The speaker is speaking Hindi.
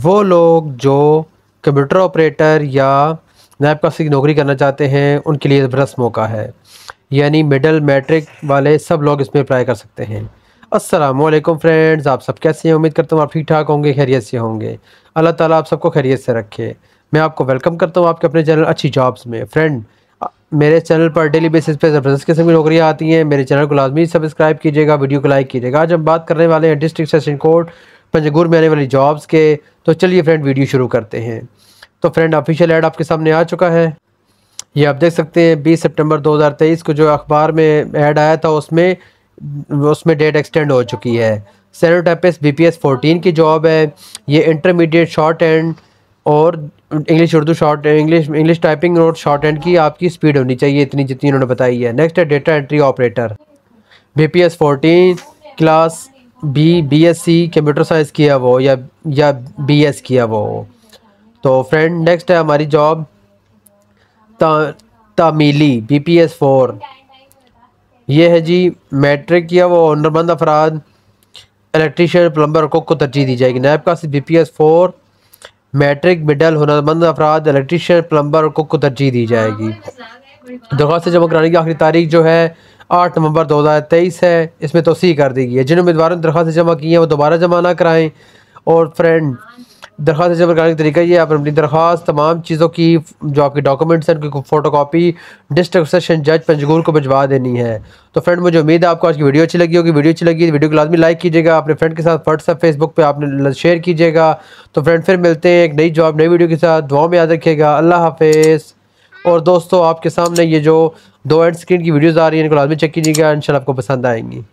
वो लोग जो कंप्यूटर ऑपरेटर या नायब काफी की नौकरी करना चाहते हैं उनके लिए ज़बरदस्त मौका है यानी मिडल मैट्रिक वाले सब लोग इसमें अप्लाई कर सकते हैं असलम फ्रेंड्स आप सब कैसे हैं उम्मीद करता हूँ आप ठीक ठाक होंगे खैरियत से होंगे अल्लाह ताला आप सबको खैरियत से रखे मैं आपको वेलकम करता हूँ आपके अपने चैनल अच्छी जॉब्स में फ्रेंड मेरे चैनल पर डेली बेसिस पे ज़बरदस्त किस्म की नौकरियाँ आती हैं मेरे चैनल को लाजमी सब्सक्राइब कीजिएगा वीडियो को लाइक कीजिएगा आज हम बात करने वाले हैं डिस्ट्रिक्ट सेशन कोर्ट पंजगुर में आने वाली जॉब्स के तो चलिए फ्रेंड वीडियो शुरू करते हैं तो फ्रेंड ऑफिशियल ऐड आपके सामने आ चुका है ये आप देख सकते हैं 20 सितंबर 2023 को जो अखबार में ऐड आया था उसमें उसमें डेट एक्सटेंड हो चुकी है stenotypist B P S fourteen की जॉब है ये इंटरमीडिएट शॉर्ट एंड और English Urdu short English English typing और शॉर्ट एंड की आपकी स्पीड होनी चाहिए इतनी जितनी उन्होंने बताई है नेक्स्ट है data entry operator B P S fourteen class B B S C computer science किया वो या या बी एस किया वो तो फ्रेंड नेक्स्ट है हमारी जॉब तामीली बी पी एस फोर ये है जी मैट्रिक किया वो हनरमंद अफराद इलेक्ट्रीशियन प्लम्बर कुक को तरजीह दी जाएगी नायब का B P S four matric middle हनरमंद अफराद इलेक्ट्रीशियन प्लम्बर कुक को तरजीह दी जाएगी दरख्वास्त जमा कराने की आखिरी तारीख जो है आठ नवंबर दो हज़ार तेईस है इसमें तोसी कर दी गई है जिन उम्मीदवारों ने दरख्वास्त जमा की है वो दोबारा जमा ना कराएँ और फ्रेंड दरख्वास्त जमा कराने का तरीका ये आप अपनी दरख्वास्त तमाम चीज़ों की जो आपकी डॉक्यूमेंट्स हैं उनकी फ़ोटो कापी डिस्ट्रिक्ट सेशन जज पंजगूर को भिजवा देनी है तो फ्रेंड मुझे उम्मीद है आपको आज की वीडियो अच्छी लगी होगी वीडियो अच्छी लगी तो वीडियो को लाजमी लाइक कीजिएगा अपने फ्रेंड के साथ व्हाट्सअप फेसबुक पर आपने शेयर कीजिएगा तो फ्रेंड फिर मिलते हैं एक नई जॉब नई वीडियो के साथ दुआ में याद रखिएगा अल्लाह हाफिज़ और दोस्तों आपके सामने ये जो दो एंड स्क्रीन की वीडियोस आ रही है इनको लाजमी चेक कीजिएगा इनशाला आपको पसंद आएंगी